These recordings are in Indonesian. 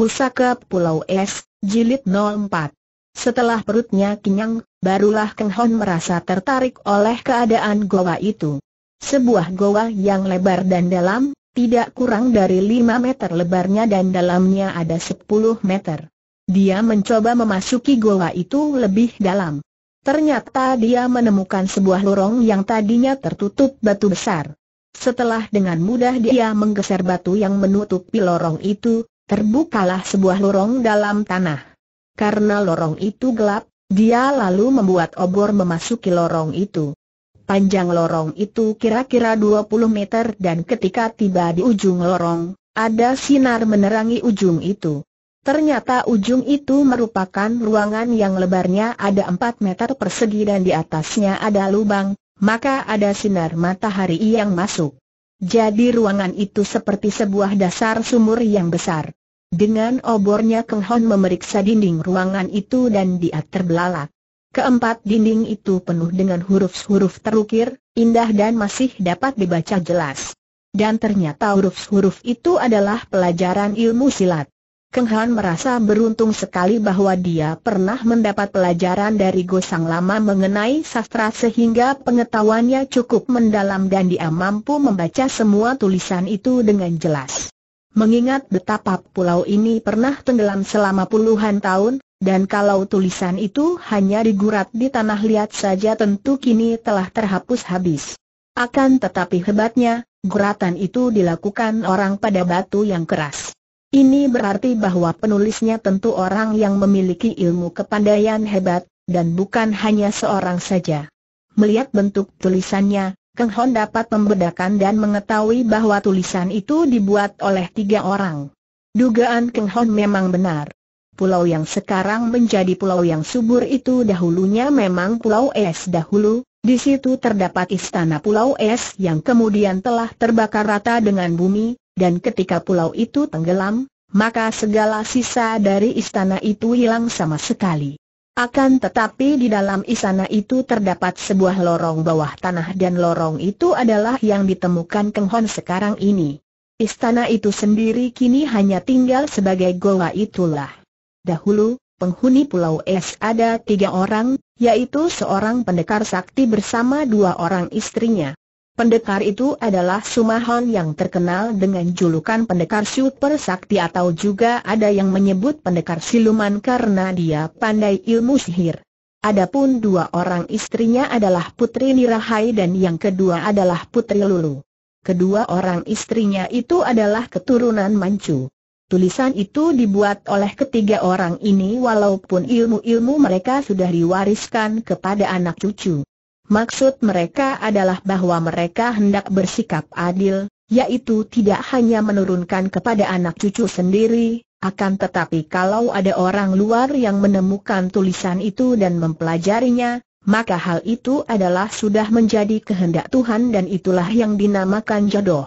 Pusaka Pulau Es, Jilid 04. Setelah perutnya kenyang, barulah Keng Hon merasa tertarik oleh keadaan goa itu. Sebuah goa yang lebar dan dalam, tidak kurang dari 5 meter lebarnya dan dalamnya ada 10 meter. Dia mencoba memasuki goa itu lebih dalam. Ternyata dia menemukan sebuah lorong yang tadinya tertutup batu besar. Setelah dengan mudah dia menggeser batu yang menutupi lorong itu, terbukalah sebuah lorong dalam tanah. Karena lorong itu gelap, dia lalu membuat obor memasuki lorong itu. Panjang lorong itu kira-kira 20 meter dan ketika tiba di ujung lorong, ada sinar menerangi ujung itu. Ternyata ujung itu merupakan ruangan yang lebarnya ada 4 meter persegi dan di atasnya ada lubang, maka ada sinar matahari yang masuk. Jadi ruangan itu seperti sebuah dasar sumur yang besar. Dengan obornya Keng Hon memeriksa dinding ruangan itu dan dia terbelalak. Keempat dinding itu penuh dengan huruf-huruf terukir, indah dan masih dapat dibaca jelas. Dan ternyata huruf-huruf itu adalah pelajaran ilmu silat. Keng Han merasa beruntung sekali bahwa dia pernah mendapat pelajaran dari Gosang Lama mengenai sastra sehingga pengetahuannya cukup mendalam dan dia mampu membaca semua tulisan itu dengan jelas. Mengingat betapa pulau ini pernah tenggelam selama puluhan tahun, dan kalau tulisan itu hanya digurat di tanah liat saja tentu kini telah terhapus habis. Akan tetapi hebatnya, guratan itu dilakukan orang pada batu yang keras. Ini berarti bahwa penulisnya tentu orang yang memiliki ilmu kepandaian hebat, dan bukan hanya seorang saja. Melihat bentuk tulisannya, Keng Hon dapat membedakan dan mengetahui bahwa tulisan itu dibuat oleh tiga orang. Dugaan Keng Hon memang benar. Pulau yang sekarang menjadi pulau yang subur itu dahulunya memang pulau es dahulu, di situ terdapat istana pulau es yang kemudian telah terbakar rata dengan bumi, dan ketika pulau itu tenggelam, maka segala sisa dari istana itu hilang sama sekali. Akan tetapi di dalam istana itu terdapat sebuah lorong bawah tanah dan lorong itu adalah yang ditemukan Keng Hon sekarang ini. Istana itu sendiri kini hanya tinggal sebagai goa itulah. Dahulu, penghuni Pulau Es ada tiga orang, yaitu seorang pendekar sakti bersama dua orang istrinya. Pendekar itu adalah Sumahon yang terkenal dengan julukan pendekar super sakti atau juga ada yang menyebut pendekar siluman karena dia pandai ilmu sihir. Adapun dua orang istrinya adalah Putri Nirahai dan yang kedua adalah Putri Lulu. Kedua orang istrinya itu adalah keturunan Manchu. Tulisan itu dibuat oleh ketiga orang ini walaupun ilmu-ilmu mereka sudah diwariskan kepada anak cucu. Maksud mereka adalah bahwa mereka hendak bersikap adil, yaitu tidak hanya menurunkan kepada anak cucu sendiri, akan tetapi kalau ada orang luar yang menemukan tulisan itu dan mempelajarinya, maka hal itu adalah sudah menjadi kehendak Tuhan dan itulah yang dinamakan jodoh.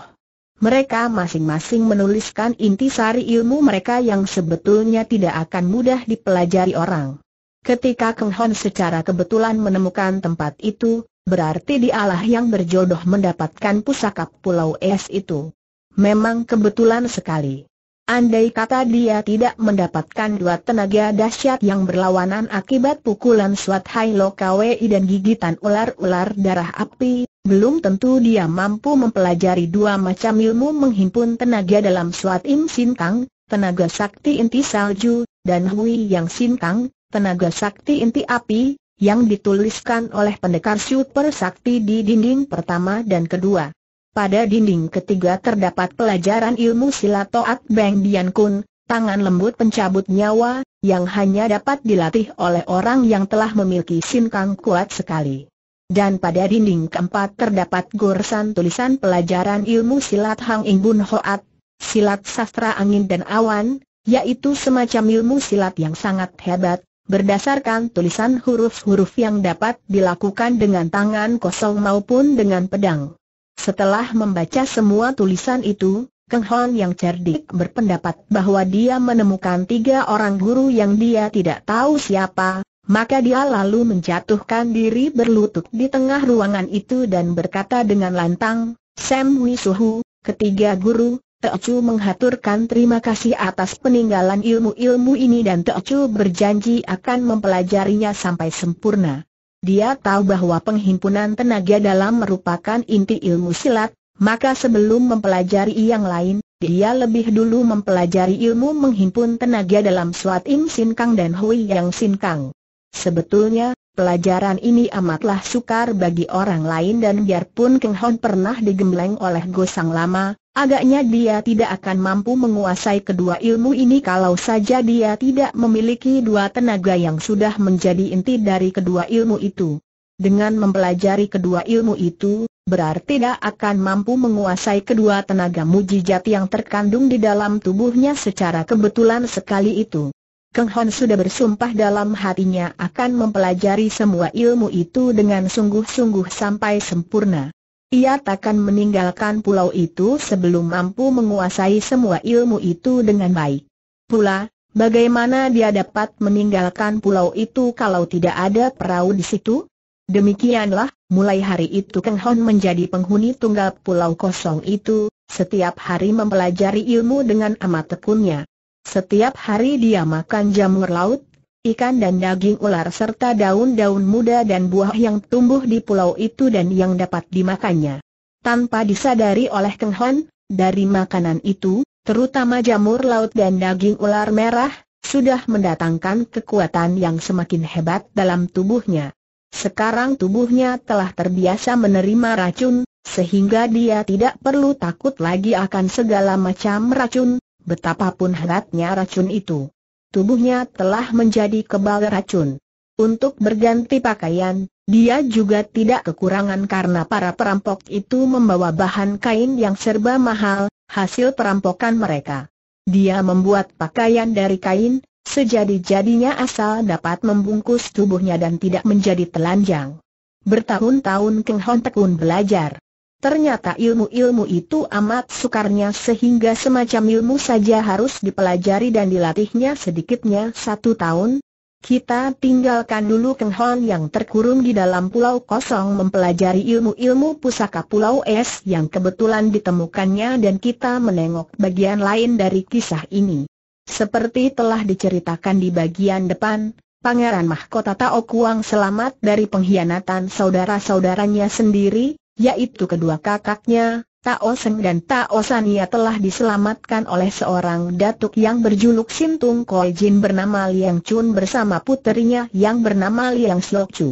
Mereka masing-masing menuliskan inti sari ilmu mereka yang sebetulnya tidak akan mudah dipelajari orang. Ketika Keng Hon secara kebetulan menemukan tempat itu, berarti dialah yang berjodoh mendapatkan pusaka Pulau Es itu. Memang kebetulan sekali. Andai kata dia tidak mendapatkan dua tenaga dahsyat yang berlawanan akibat pukulan Swat Hai Lo Kwei dan gigitan ular-ular darah api, belum tentu dia mampu mempelajari dua macam ilmu menghimpun tenaga dalam Swat Im Sin Kang, tenaga sakti inti salju, dan Hui Yang Sin Kang, Tenaga Sakti Inti Api, yang dituliskan oleh pendekar super sakti di dinding pertama dan kedua. Pada dinding ketiga terdapat pelajaran ilmu silat Toat Beng Dian Kun, tangan lembut pencabut nyawa, yang hanya dapat dilatih oleh orang yang telah memiliki sinkang kuat sekali. Dan pada dinding keempat terdapat gorsan tulisan pelajaran ilmu silat Hang Ing Bun Hoat, silat sastra angin dan awan, yaitu semacam ilmu silat yang sangat hebat, Berdasarkan tulisan huruf-huruf yang dapat dilakukan dengan tangan kosong maupun dengan pedang. Setelah membaca semua tulisan itu, Keng Hon yang cerdik berpendapat bahwa dia menemukan tiga orang guru yang dia tidak tahu siapa, maka dia lalu menjatuhkan diri berlutut di tengah ruangan itu dan berkata dengan lantang, Sam Wisuhu, ketiga guru, Teocu menghaturkan terima kasih atas peninggalan ilmu-ilmu ini dan Teocu berjanji akan mempelajarinya sampai sempurna. Dia tahu bahwa penghimpunan tenaga dalam merupakan inti ilmu silat, maka sebelum mempelajari yang lain, dia lebih dulu mempelajari ilmu menghimpun tenaga dalam Suat Im Sin Kang dan Hui Yang Sin Kang. Sebetulnya, pelajaran ini amatlah sukar bagi orang lain dan biarpun Keng Hon pernah digembleng oleh Gosang Lama, Agaknya dia tidak akan mampu menguasai kedua ilmu ini kalau saja dia tidak memiliki dua tenaga yang sudah menjadi inti dari kedua ilmu itu. Dengan mempelajari kedua ilmu itu, berarti dia akan mampu menguasai kedua tenaga mujizat yang terkandung di dalam tubuhnya secara kebetulan sekali itu. Keng Hon sudah bersumpah dalam hatinya akan mempelajari semua ilmu itu dengan sungguh-sungguh sampai sempurna. Ia takkan meninggalkan pulau itu sebelum mampu menguasai semua ilmu itu dengan baik. Pula, bagaimana dia dapat meninggalkan pulau itu kalau tidak ada perahu di situ? Demikianlah, mulai hari itu Keng Hon menjadi penghuni tunggal pulau kosong itu, setiap hari mempelajari ilmu dengan amat tekunnya. Setiap hari dia makan jamur laut, ikan dan daging ular serta daun-daun muda dan buah yang tumbuh di pulau itu dan yang dapat dimakannya. Tanpa disadari oleh Keng Hon, dari makanan itu, terutama jamur laut dan daging ular merah, sudah mendatangkan kekuatan yang semakin hebat dalam tubuhnya. Sekarang tubuhnya telah terbiasa menerima racun, sehingga dia tidak perlu takut lagi akan segala macam racun, betapapun hebatnya racun itu tubuhnya telah menjadi kebal racun. Untuk berganti pakaian, dia juga tidak kekurangan karena para perampok itu membawa bahan kain yang serba mahal, hasil perampokan mereka. Dia membuat pakaian dari kain, sejadi-jadinya asal dapat membungkus tubuhnya dan tidak menjadi telanjang. Bertahun-tahun Keng Hon Tekun belajar Ternyata ilmu-ilmu itu amat sukarnya sehingga semacam ilmu saja harus dipelajari dan dilatihnya sedikitnya satu tahun. Kita tinggalkan dulu Keng Hon yang terkurung di dalam pulau kosong mempelajari ilmu-ilmu pusaka pulau es yang kebetulan ditemukannya dan kita menengok bagian lain dari kisah ini. Seperti telah diceritakan di bagian depan, Pangeran Mahkota Taokuang selamat dari pengkhianatan saudara-saudaranya sendiri, yaitu kedua kakaknya, Tao Seng dan Tao Sania telah diselamatkan oleh seorang datuk yang berjuluk Sintung Koi Jin bernama Liang Chun bersama puterinya yang bernama Liang Siok Chu.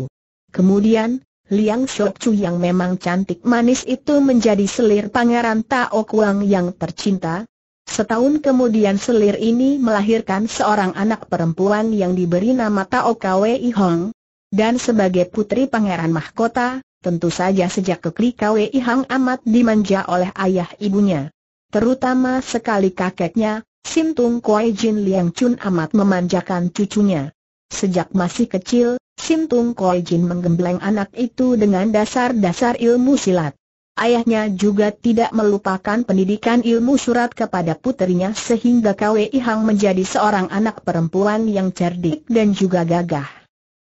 Kemudian, Liang Siok Chu yang memang cantik manis itu menjadi selir pangeran Tao Kuang yang tercinta. Setahun kemudian selir ini melahirkan seorang anak perempuan yang diberi nama Tao Kwei Hong. Dan sebagai putri pangeran mahkota, Tentu saja sejak keklik Wei Hang amat dimanja oleh ayah ibunya. Terutama sekali kakeknya, Sim Tung Koi Jin Liang Chun amat memanjakan cucunya. Sejak masih kecil, Sim Tung Koi Jin menggembleng anak itu dengan dasar-dasar ilmu silat. Ayahnya juga tidak melupakan pendidikan ilmu surat kepada puterinya sehingga Kwei Hang menjadi seorang anak perempuan yang cerdik dan juga gagah.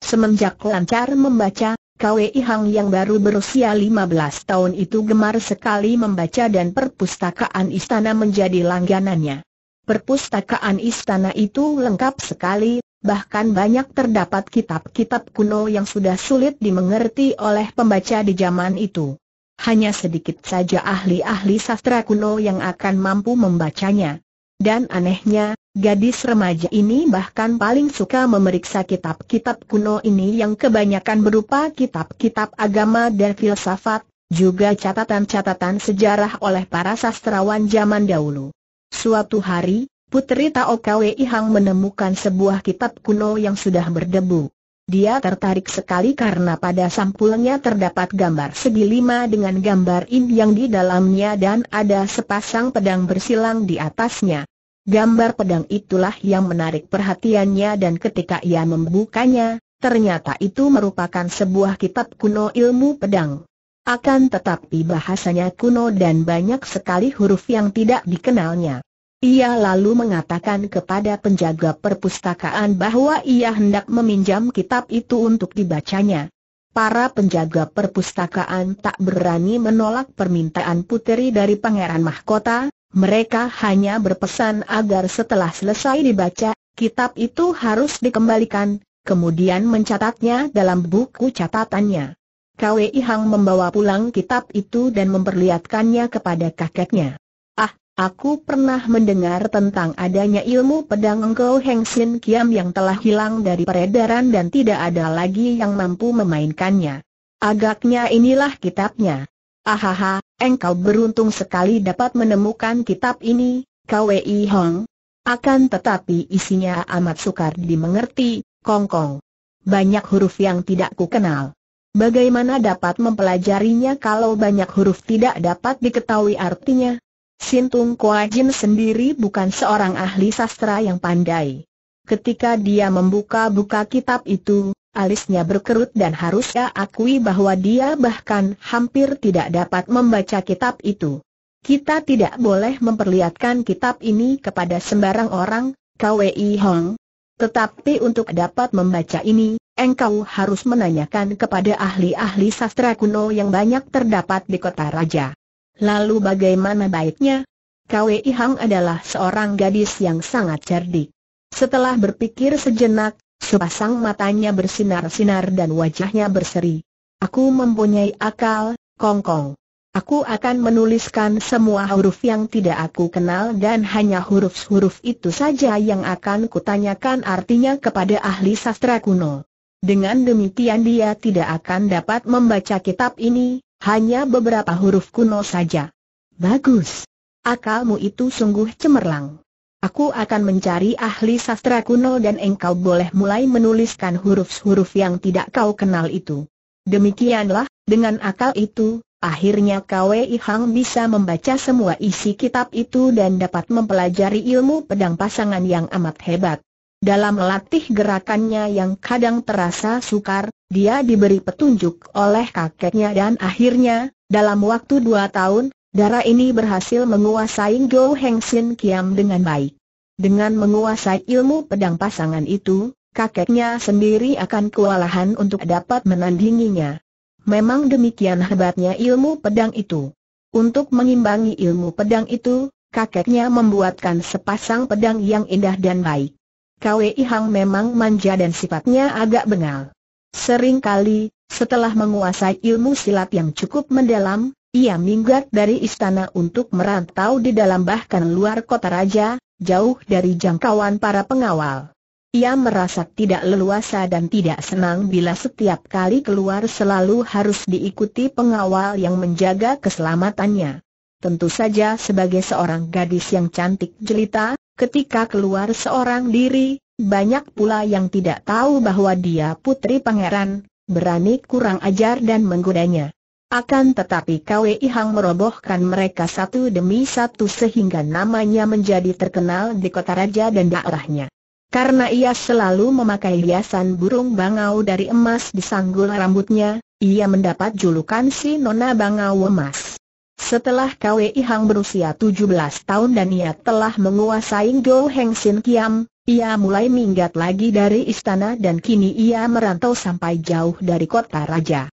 Semenjak lancar membaca, Kwei Hang yang baru berusia 15 tahun itu gemar sekali membaca dan perpustakaan istana menjadi langganannya. Perpustakaan istana itu lengkap sekali, bahkan banyak terdapat kitab-kitab kuno yang sudah sulit dimengerti oleh pembaca di zaman itu. Hanya sedikit saja ahli-ahli sastra kuno yang akan mampu membacanya. Dan anehnya, Gadis remaja ini bahkan paling suka memeriksa kitab-kitab kuno ini yang kebanyakan berupa kitab-kitab agama dan filsafat, juga catatan-catatan sejarah oleh para sastrawan zaman dahulu. Suatu hari, Putri Tao Kwei Hang menemukan sebuah kitab kuno yang sudah berdebu. Dia tertarik sekali karena pada sampulnya terdapat gambar segi lima dengan gambar in yang di dalamnya dan ada sepasang pedang bersilang di atasnya. Gambar pedang itulah yang menarik perhatiannya dan ketika ia membukanya, ternyata itu merupakan sebuah kitab kuno ilmu pedang. Akan tetapi bahasanya kuno dan banyak sekali huruf yang tidak dikenalnya. Ia lalu mengatakan kepada penjaga perpustakaan bahwa ia hendak meminjam kitab itu untuk dibacanya. Para penjaga perpustakaan tak berani menolak permintaan puteri dari Pangeran Mahkota, mereka hanya berpesan agar setelah selesai dibaca, kitab itu harus dikembalikan, kemudian mencatatnya dalam buku catatannya. Kwei Hang membawa pulang kitab itu dan memperlihatkannya kepada kakeknya. Ah, aku pernah mendengar tentang adanya ilmu pedang Engkau Heng Sin Kiam yang telah hilang dari peredaran dan tidak ada lagi yang mampu memainkannya. Agaknya inilah kitabnya. Ahaha, Engkau beruntung sekali dapat menemukan kitab ini, Kwei Hong. Akan tetapi isinya amat sukar dimengerti, kongkong. Banyak huruf yang tidak kukenal. Bagaimana dapat mempelajarinya kalau banyak huruf tidak dapat diketahui artinya? Sintung Kwa Jin sendiri bukan seorang ahli sastra yang pandai. Ketika dia membuka-buka kitab itu, alisnya berkerut dan harusnya akui bahwa dia bahkan hampir tidak dapat membaca kitab itu. Kita tidak boleh memperlihatkan kitab ini kepada sembarang orang, KWI Hong. Tetapi untuk dapat membaca ini, engkau harus menanyakan kepada ahli-ahli sastra kuno yang banyak terdapat di kota raja. Lalu bagaimana baiknya? KWI Hong adalah seorang gadis yang sangat cerdik. Setelah berpikir sejenak, Sepasang matanya bersinar-sinar dan wajahnya berseri. Aku mempunyai akal, kongkong. Aku akan menuliskan semua huruf yang tidak aku kenal dan hanya huruf-huruf itu saja yang akan kutanyakan artinya kepada ahli sastra kuno. Dengan demikian dia tidak akan dapat membaca kitab ini, hanya beberapa huruf kuno saja. Bagus. Akalmu itu sungguh cemerlang. Aku akan mencari ahli sastra kuno dan engkau boleh mulai menuliskan huruf-huruf yang tidak kau kenal itu. Demikianlah, dengan akal itu, akhirnya Kwei Hang bisa membaca semua isi kitab itu dan dapat mempelajari ilmu pedang pasangan yang amat hebat. Dalam melatih gerakannya yang kadang terasa sukar, dia diberi petunjuk oleh kakeknya dan akhirnya, dalam waktu dua tahun, Darah ini berhasil menguasai Go Heng Sin Kiam dengan baik. Dengan menguasai ilmu pedang pasangan itu, kakeknya sendiri akan kewalahan untuk dapat menandinginya. Memang demikian hebatnya ilmu pedang itu. Untuk mengimbangi ilmu pedang itu, kakeknya membuatkan sepasang pedang yang indah dan baik. Kwei Hang memang manja dan sifatnya agak bengal. Sering kali, setelah menguasai ilmu silat yang cukup mendalam, ia minggat dari istana untuk merantau di dalam bahkan luar kota raja, jauh dari jangkauan para pengawal. Ia merasa tidak leluasa dan tidak senang bila setiap kali keluar selalu harus diikuti pengawal yang menjaga keselamatannya. Tentu saja sebagai seorang gadis yang cantik jelita, ketika keluar seorang diri, banyak pula yang tidak tahu bahwa dia putri pangeran, berani kurang ajar dan menggodanya. Akan tetapi KWI Hang merobohkan mereka satu demi satu sehingga namanya menjadi terkenal di kota raja dan daerahnya. Karena ia selalu memakai hiasan burung bangau dari emas di sanggul rambutnya, ia mendapat julukan si Nona Bangau Emas. Setelah KWI Hang berusia 17 tahun dan ia telah menguasai Go Heng Sin Kiam, ia mulai minggat lagi dari istana dan kini ia merantau sampai jauh dari kota raja.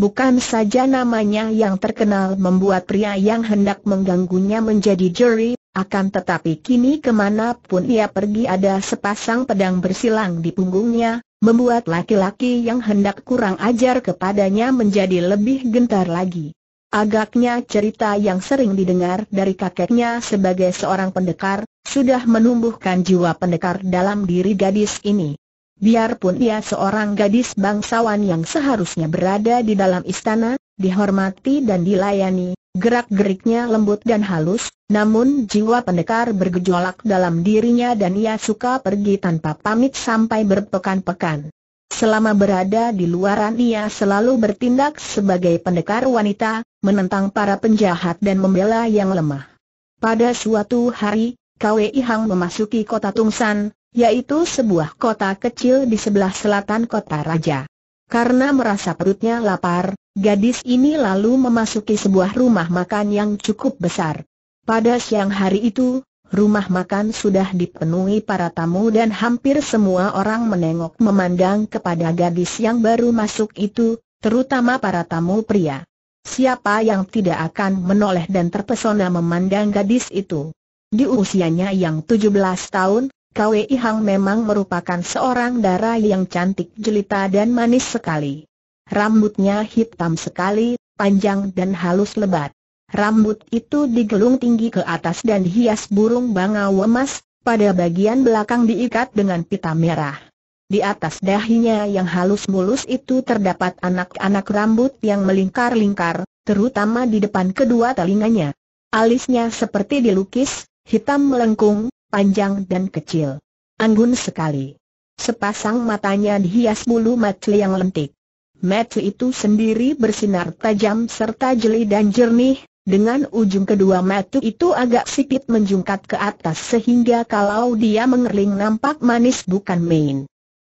Bukan saja namanya yang terkenal membuat pria yang hendak mengganggunya menjadi juri, akan tetapi kini kemanapun ia pergi ada sepasang pedang bersilang di punggungnya, membuat laki-laki yang hendak kurang ajar kepadanya menjadi lebih gentar lagi. Agaknya cerita yang sering didengar dari kakeknya sebagai seorang pendekar, sudah menumbuhkan jiwa pendekar dalam diri gadis ini. Biarpun ia seorang gadis bangsawan yang seharusnya berada di dalam istana, dihormati dan dilayani, gerak-geriknya lembut dan halus, namun jiwa pendekar bergejolak dalam dirinya dan ia suka pergi tanpa pamit sampai berpekan-pekan. Selama berada di luaran ia selalu bertindak sebagai pendekar wanita, menentang para penjahat dan membela yang lemah. Pada suatu hari, Kwei Hang memasuki kota Tungsan, yaitu sebuah kota kecil di sebelah selatan kota raja. Karena merasa perutnya lapar, gadis ini lalu memasuki sebuah rumah makan yang cukup besar. Pada siang hari itu, rumah makan sudah dipenuhi para tamu dan hampir semua orang menengok memandang kepada gadis yang baru masuk itu, terutama para tamu pria. Siapa yang tidak akan menoleh dan terpesona memandang gadis itu? Di usianya yang 17 tahun, Kwei Hang memang merupakan seorang darah yang cantik jelita dan manis sekali. Rambutnya hitam sekali, panjang dan halus lebat. Rambut itu digelung tinggi ke atas dan hias burung bangau emas, pada bagian belakang diikat dengan pita merah. Di atas dahinya yang halus mulus itu terdapat anak-anak rambut yang melingkar-lingkar, terutama di depan kedua telinganya. Alisnya seperti dilukis, hitam melengkung, panjang dan kecil. Anggun sekali. Sepasang matanya dihias bulu mata yang lentik. Mata itu sendiri bersinar tajam serta jeli dan jernih, dengan ujung kedua mata itu agak sipit menjungkat ke atas sehingga kalau dia mengerling nampak manis bukan main.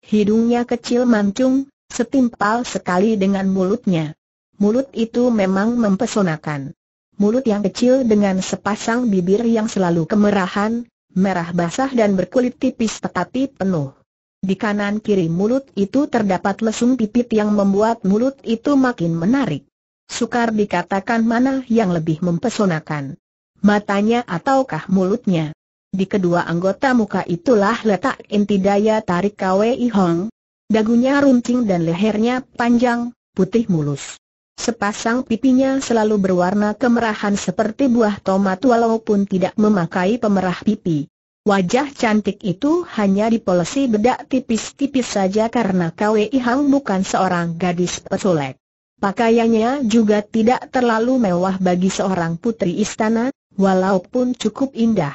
Hidungnya kecil mancung, setimpal sekali dengan mulutnya. Mulut itu memang mempesonakan. Mulut yang kecil dengan sepasang bibir yang selalu kemerahan, merah basah dan berkulit tipis tetapi penuh. Di kanan kiri mulut itu terdapat lesung pipit yang membuat mulut itu makin menarik. Sukar dikatakan mana yang lebih mempesonakan. Matanya ataukah mulutnya. Di kedua anggota muka itulah letak inti daya tarik Kwei Hong. Dagunya runcing dan lehernya panjang, putih mulus. Sepasang pipinya selalu berwarna kemerahan seperti buah tomat walaupun tidak memakai pemerah pipi. Wajah cantik itu hanya dipolesi bedak tipis-tipis saja karena Kwei Hang bukan seorang gadis pesulek. Pakaiannya juga tidak terlalu mewah bagi seorang putri istana, walaupun cukup indah.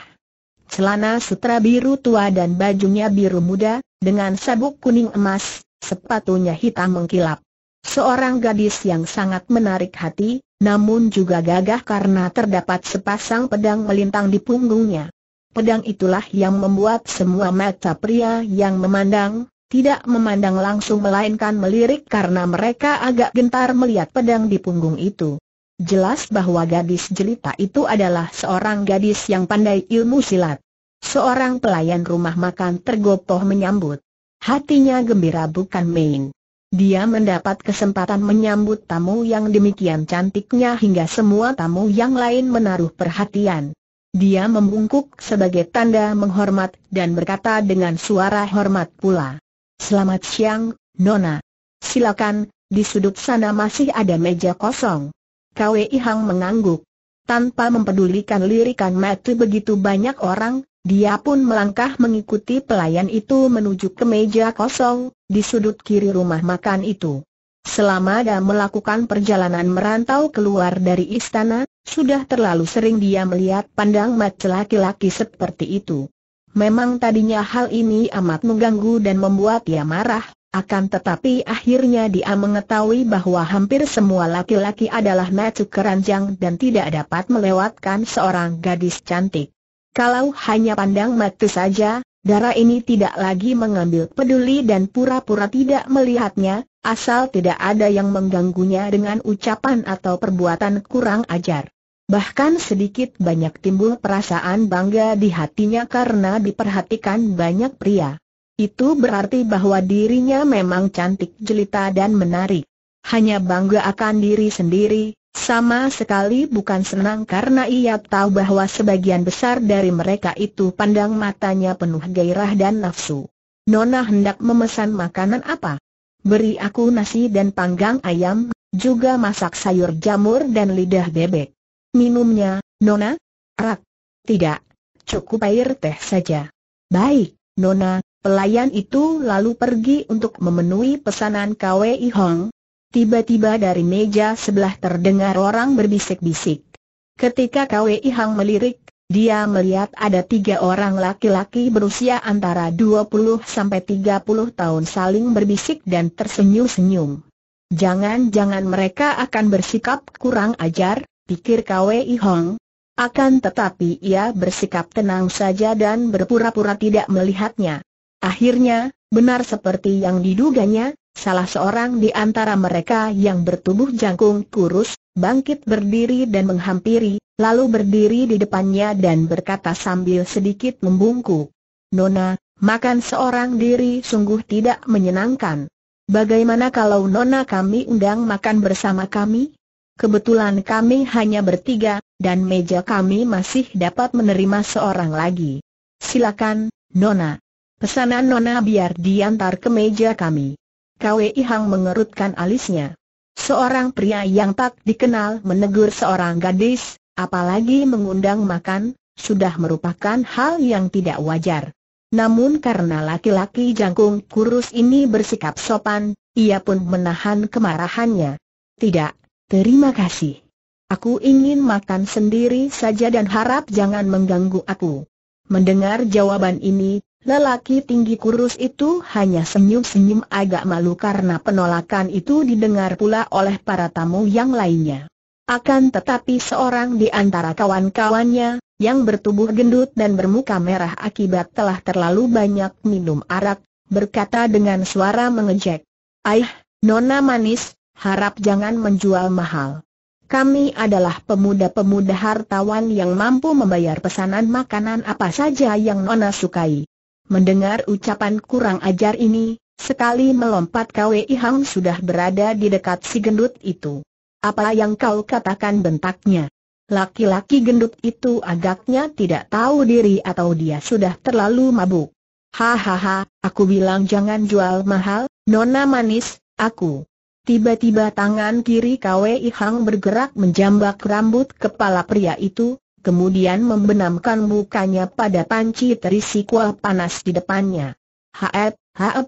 Celana sutra biru tua dan bajunya biru muda, dengan sabuk kuning emas, sepatunya hitam mengkilap. Seorang gadis yang sangat menarik hati, namun juga gagah karena terdapat sepasang pedang melintang di punggungnya. Pedang itulah yang membuat semua mata pria yang memandang, tidak memandang langsung melainkan melirik karena mereka agak gentar melihat pedang di punggung itu. Jelas bahwa gadis jelita itu adalah seorang gadis yang pandai ilmu silat. Seorang pelayan rumah makan tergopoh menyambut. Hatinya gembira bukan main. Dia mendapat kesempatan menyambut tamu yang demikian cantiknya hingga semua tamu yang lain menaruh perhatian. Dia membungkuk sebagai tanda menghormat dan berkata dengan suara hormat pula. Selamat siang, Nona. Silakan, di sudut sana masih ada meja kosong. Kwei Hang mengangguk. Tanpa mempedulikan lirikan mati begitu banyak orang, dia pun melangkah mengikuti pelayan itu menuju ke meja kosong, di sudut kiri rumah makan itu. Selama dia melakukan perjalanan merantau keluar dari istana, sudah terlalu sering dia melihat pandang mata laki-laki seperti itu. Memang tadinya hal ini amat mengganggu dan membuat dia marah, akan tetapi akhirnya dia mengetahui bahwa hampir semua laki-laki adalah macu keranjang dan tidak dapat melewatkan seorang gadis cantik. Kalau hanya pandang mata saja, darah ini tidak lagi mengambil peduli dan pura-pura tidak melihatnya, asal tidak ada yang mengganggunya dengan ucapan atau perbuatan kurang ajar. Bahkan sedikit banyak timbul perasaan bangga di hatinya karena diperhatikan banyak pria. Itu berarti bahwa dirinya memang cantik jelita dan menarik. Hanya bangga akan diri sendiri, sama sekali bukan senang karena ia tahu bahwa sebagian besar dari mereka itu pandang matanya penuh gairah dan nafsu. Nona hendak memesan makanan apa? Beri aku nasi dan panggang ayam, juga masak sayur jamur dan lidah bebek. Minumnya, Nona? Rak. Tidak. Cukup air teh saja. Baik, Nona, pelayan itu lalu pergi untuk memenuhi pesanan KWI Hong, Tiba-tiba dari meja sebelah terdengar orang berbisik-bisik. Ketika Kwe Hang melirik, dia melihat ada tiga orang laki-laki berusia antara 20 sampai 30 tahun saling berbisik dan tersenyum-senyum. Jangan-jangan mereka akan bersikap kurang ajar, pikir Kwe Hong. Akan tetapi ia bersikap tenang saja dan berpura-pura tidak melihatnya. Akhirnya, benar seperti yang diduganya, Salah seorang di antara mereka yang bertubuh jangkung kurus, bangkit berdiri dan menghampiri, lalu berdiri di depannya dan berkata sambil sedikit membungkuk. Nona, makan seorang diri sungguh tidak menyenangkan. Bagaimana kalau Nona kami undang makan bersama kami? Kebetulan kami hanya bertiga, dan meja kami masih dapat menerima seorang lagi. Silakan, Nona. Pesanan Nona biar diantar ke meja kami. Kwei Hang mengerutkan alisnya. Seorang pria yang tak dikenal menegur seorang gadis, apalagi mengundang makan, sudah merupakan hal yang tidak wajar. Namun karena laki-laki jangkung kurus ini bersikap sopan, ia pun menahan kemarahannya. Tidak, terima kasih. Aku ingin makan sendiri saja dan harap jangan mengganggu aku. Mendengar jawaban ini, Lelaki tinggi kurus itu hanya senyum-senyum agak malu karena penolakan itu didengar pula oleh para tamu yang lainnya. Akan tetapi seorang di antara kawan-kawannya, yang bertubuh gendut dan bermuka merah akibat telah terlalu banyak minum arak, berkata dengan suara mengejek. Aih, Nona Manis, harap jangan menjual mahal. Kami adalah pemuda-pemuda hartawan yang mampu membayar pesanan makanan apa saja yang Nona sukai. Mendengar ucapan kurang ajar ini, sekali melompat Kwe Ihang sudah berada di dekat si gendut itu. Apa yang kau katakan bentaknya? Laki-laki gendut itu agaknya tidak tahu diri atau dia sudah terlalu mabuk. Hahaha, aku bilang jangan jual mahal, nona manis, aku. Tiba-tiba tangan kiri Kwe Ihang bergerak menjambak rambut kepala pria itu, kemudian membenamkan mukanya pada panci terisi kuah panas di depannya. Haep, haep.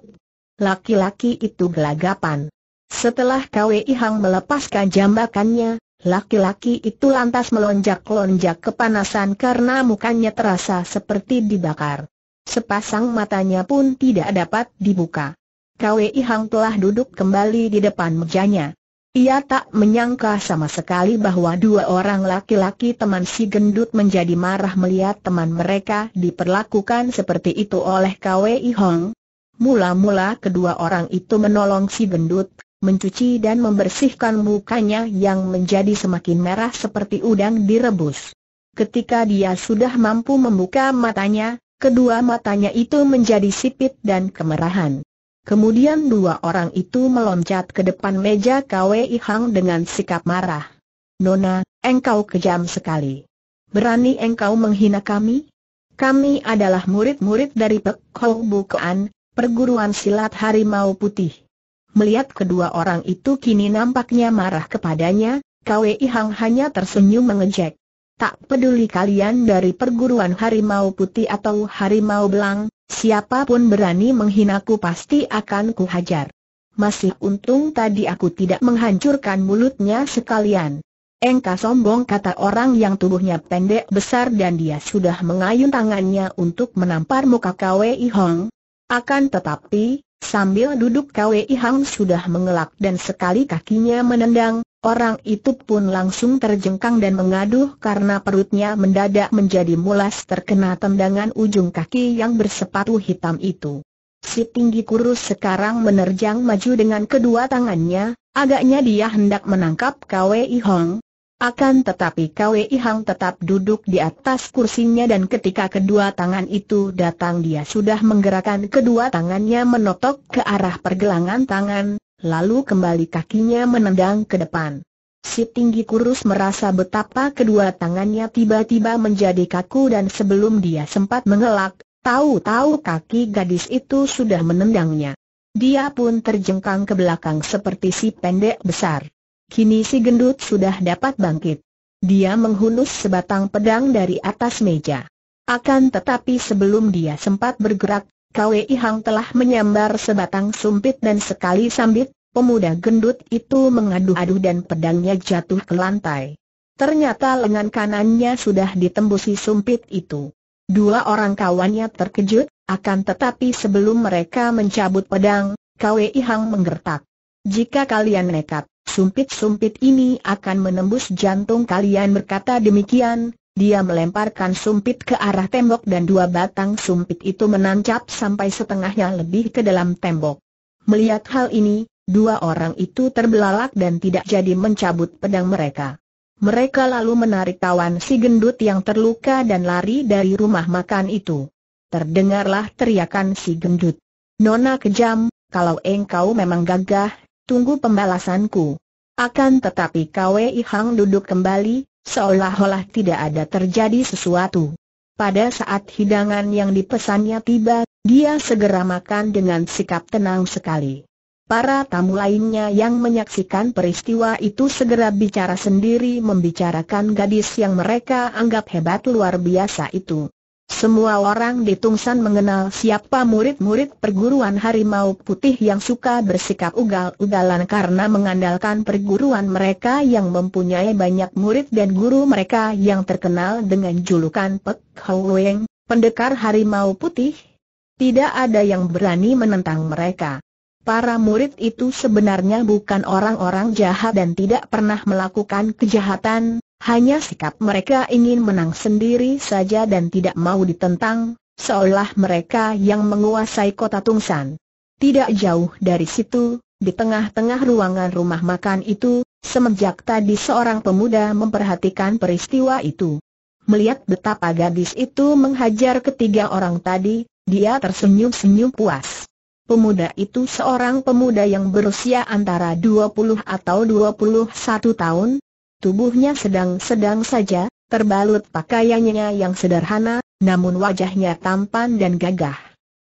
Laki-laki itu gelagapan. Setelah Kwei Hang melepaskan jambakannya, laki-laki itu lantas melonjak-lonjak kepanasan karena mukanya terasa seperti dibakar. Sepasang matanya pun tidak dapat dibuka. Kwei Hang telah duduk kembali di depan mejanya. Ia tak menyangka sama sekali bahwa dua orang laki-laki teman si gendut menjadi marah melihat teman mereka diperlakukan seperti itu oleh KWI Hong. Mula-mula kedua orang itu menolong si gendut, mencuci dan membersihkan mukanya yang menjadi semakin merah seperti udang direbus. Ketika dia sudah mampu membuka matanya, kedua matanya itu menjadi sipit dan kemerahan. Kemudian dua orang itu meloncat ke depan meja KWI Hang dengan sikap marah. Nona, engkau kejam sekali. Berani engkau menghina kami? Kami adalah murid-murid dari Pek Hou Bukuan, perguruan silat harimau putih. Melihat kedua orang itu kini nampaknya marah kepadanya, KWI Hang hanya tersenyum mengejek. Tak peduli kalian dari perguruan harimau putih atau harimau belang, siapapun berani menghinaku pasti akan kuhajar. Masih untung tadi aku tidak menghancurkan mulutnya sekalian. Engka sombong kata orang yang tubuhnya pendek besar dan dia sudah mengayun tangannya untuk menampar muka Kwei Hong. Akan tetapi, sambil duduk Kwei Hong sudah mengelak dan sekali kakinya menendang, Orang itu pun langsung terjengkang dan mengaduh karena perutnya mendadak menjadi mulas terkena tendangan ujung kaki yang bersepatu hitam itu. Si tinggi kurus sekarang menerjang maju dengan kedua tangannya, agaknya dia hendak menangkap Kwei Hong, akan tetapi Kwei Hong tetap duduk di atas kursinya dan ketika kedua tangan itu datang dia sudah menggerakkan kedua tangannya menotok ke arah pergelangan tangan, lalu kembali kakinya menendang ke depan. Si tinggi kurus merasa betapa kedua tangannya tiba-tiba menjadi kaku dan sebelum dia sempat mengelak, tahu-tahu kaki gadis itu sudah menendangnya. Dia pun terjengkang ke belakang seperti si pendek besar. Kini si gendut sudah dapat bangkit. Dia menghunus sebatang pedang dari atas meja. Akan tetapi sebelum dia sempat bergerak, Kwei Hang telah menyambar sebatang sumpit dan sekali sambit, pemuda gendut itu mengadu-adu dan pedangnya jatuh ke lantai. Ternyata lengan kanannya sudah ditembusi sumpit itu. Dua orang kawannya terkejut, akan tetapi sebelum mereka mencabut pedang, Kwei Hang menggertak. Jika kalian nekat, sumpit-sumpit ini akan menembus jantung kalian berkata demikian, dia melemparkan sumpit ke arah tembok dan dua batang sumpit itu menancap sampai setengahnya lebih ke dalam tembok. Melihat hal ini, dua orang itu terbelalak dan tidak jadi mencabut pedang mereka. Mereka lalu menarik tawan si gendut yang terluka dan lari dari rumah makan itu. Terdengarlah teriakan si gendut. Nona kejam, kalau engkau memang gagah, tunggu pembalasanku. Akan tetapi Kwei Hang duduk kembali, Seolah-olah tidak ada terjadi sesuatu. Pada saat hidangan yang dipesannya tiba, dia segera makan dengan sikap tenang sekali. Para tamu lainnya yang menyaksikan peristiwa itu segera bicara sendiri membicarakan gadis yang mereka anggap hebat luar biasa itu. Semua orang di Tungsan mengenal siapa murid-murid perguruan harimau putih yang suka bersikap ugal-ugalan karena mengandalkan perguruan mereka yang mempunyai banyak murid dan guru mereka yang terkenal dengan julukan Pek Hoeng, pendekar harimau putih. Tidak ada yang berani menentang mereka. Para murid itu sebenarnya bukan orang-orang jahat dan tidak pernah melakukan kejahatan, hanya sikap mereka ingin menang sendiri saja dan tidak mau ditentang, seolah mereka yang menguasai kota Tungsan. Tidak jauh dari situ, di tengah-tengah ruangan rumah makan itu, semenjak tadi seorang pemuda memperhatikan peristiwa itu. Melihat betapa gadis itu menghajar ketiga orang tadi, dia tersenyum-senyum puas. Pemuda itu seorang pemuda yang berusia antara 20 atau 21 tahun, Tubuhnya sedang-sedang saja, terbalut pakaiannya yang sederhana, namun wajahnya tampan dan gagah.